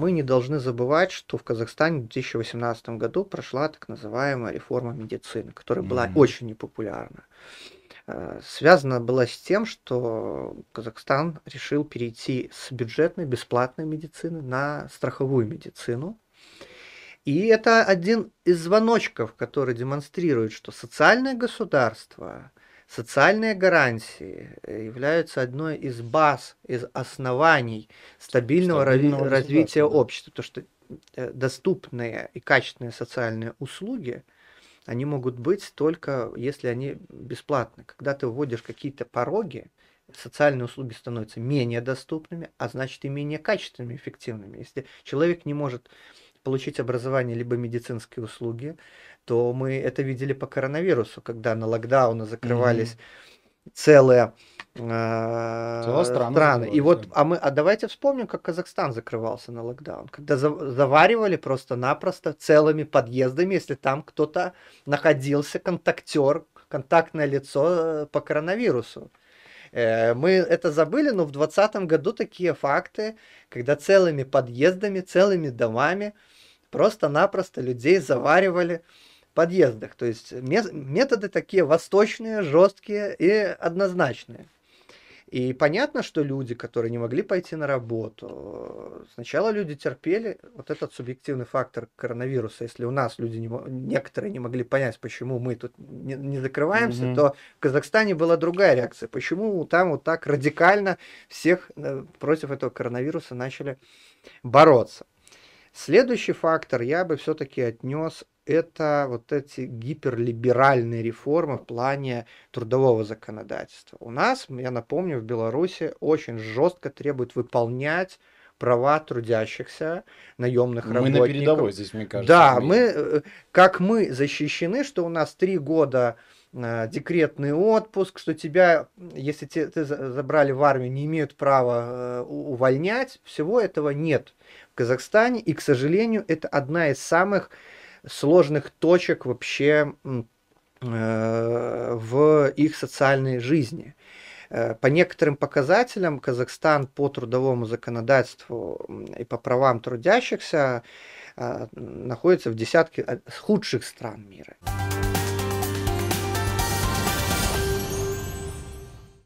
мы не должны забывать, что в Казахстане в 2018 году прошла так называемая реформа медицины, которая mm-hmm. была очень непопулярна. Э, связана была с тем, что Казахстан решил перейти с бюджетной, бесплатной медицины на страховую медицину. И это один из звоночков, который демонстрирует, что социальное государство Социальные гарантии э, являются одной из баз, из оснований стабильного, стабильного развития, развития общества, То что э, доступные и качественные социальные услуги, они могут быть только если они бесплатны. Когда ты вводишь какие-то пороги, социальные услуги становятся менее доступными, а значит и менее качественными, эффективными. Если человек не может получить образование либо медицинские услуги, то мы это видели по коронавирусу, когда на локдауны закрывались mm-hmm. целые э, Целая страна страны. И вот, а мы, а давайте вспомним, как Казахстан закрывался на локдаун, когда заваривали просто-напросто целыми подъездами, если там кто-то находился контактер, контактное лицо э, по коронавирусу. Э, мы это забыли, но в 2020 году такие факты, когда целыми подъездами, целыми домами просто-напросто людей заваривали в подъездах. То есть методы такие восточные, жесткие и однозначные. И понятно, что люди, которые не могли пойти на работу, сначала люди терпели вот этот субъективный фактор коронавируса. Если у нас люди не, некоторые не могли понять, почему мы тут не, не закрываемся, mm-hmm. то в Казахстане была другая реакция. Почему там вот так радикально всех э, против этого коронавируса начали бороться? Следующий фактор я бы все-таки отнес это вот эти гиперлиберальные реформы в плане трудового законодательства. У нас, я напомню, в Беларуси очень жестко требуют выполнять права трудящихся, наемных мы работников. Мы на передовой здесь, мне кажется. Да, мы, э, как мы защищены, что у нас три года э, декретный отпуск, что тебя, если те, ты забрали в армию, не имеют права э, увольнять. Всего этого нет в Казахстане. И, к сожалению, это одна из самых сложных точек вообще э, в их социальной жизни. Э, по некоторым показателям Казахстан по трудовому законодательству и по правам трудящихся э, находится в десятке худших стран мира.